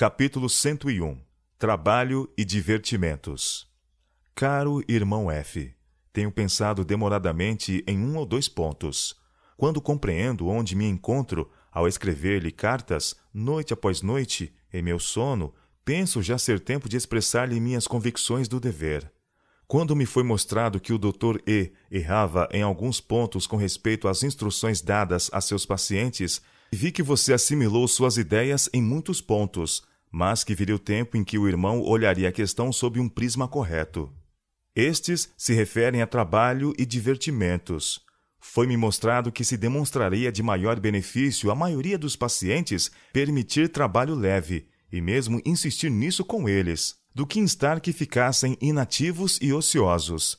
Capítulo 101 Trabalho e divertimentos. Caro irmão F, tenho pensado demoradamente em um ou dois pontos. Quando compreendo onde me encontro ao escrever-lhe cartas, noite após noite, em meu sono, penso já ser tempo de expressar-lhe minhas convicções do dever. Quando me foi mostrado que o Dr. E errava em alguns pontos com respeito às instruções dadas a seus pacientes, vi que você assimilou suas ideias em muitos pontos, mas que viria o tempo em que o irmão olharia a questão sob um prisma correto. Estes se referem a trabalho e divertimentos. Foi-me mostrado que se demonstraria de maior benefício à maioria dos pacientes permitir trabalho leve, e mesmo insistir nisso com eles, do que instar que ficassem inativos e ociosos.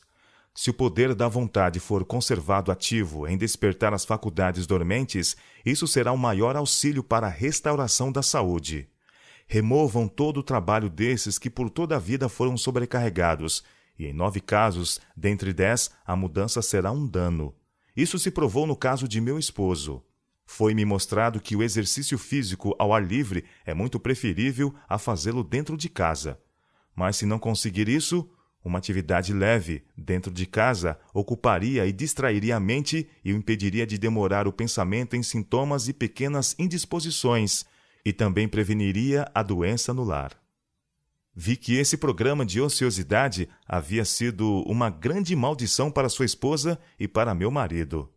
Se o poder da vontade for conservado ativo em despertar as faculdades dormentes, isso será o maior auxílio para a restauração da saúde removam todo o trabalho desses que por toda a vida foram sobrecarregados, e em nove casos, dentre dez, a mudança será um dano. Isso se provou no caso de meu esposo. Foi-me mostrado que o exercício físico ao ar livre é muito preferível a fazê-lo dentro de casa. Mas se não conseguir isso, uma atividade leve, dentro de casa, ocuparia e distrairia a mente e o impediria de demorar o pensamento em sintomas e pequenas indisposições, e também preveniria a doença no lar. Vi que esse programa de ociosidade havia sido uma grande maldição para sua esposa e para meu marido.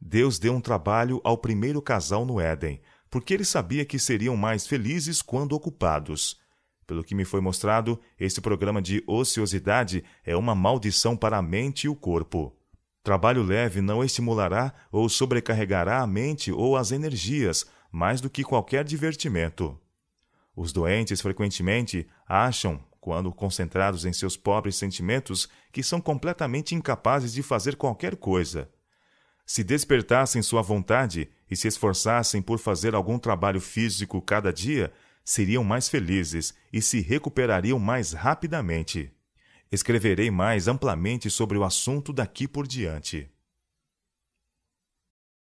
Deus deu um trabalho ao primeiro casal no Éden, porque ele sabia que seriam mais felizes quando ocupados. Pelo que me foi mostrado, esse programa de ociosidade é uma maldição para a mente e o corpo. Trabalho leve não estimulará ou sobrecarregará a mente ou as energias, mais do que qualquer divertimento. Os doentes frequentemente acham, quando concentrados em seus pobres sentimentos, que são completamente incapazes de fazer qualquer coisa. Se despertassem sua vontade e se esforçassem por fazer algum trabalho físico cada dia, seriam mais felizes e se recuperariam mais rapidamente. Escreverei mais amplamente sobre o assunto daqui por diante.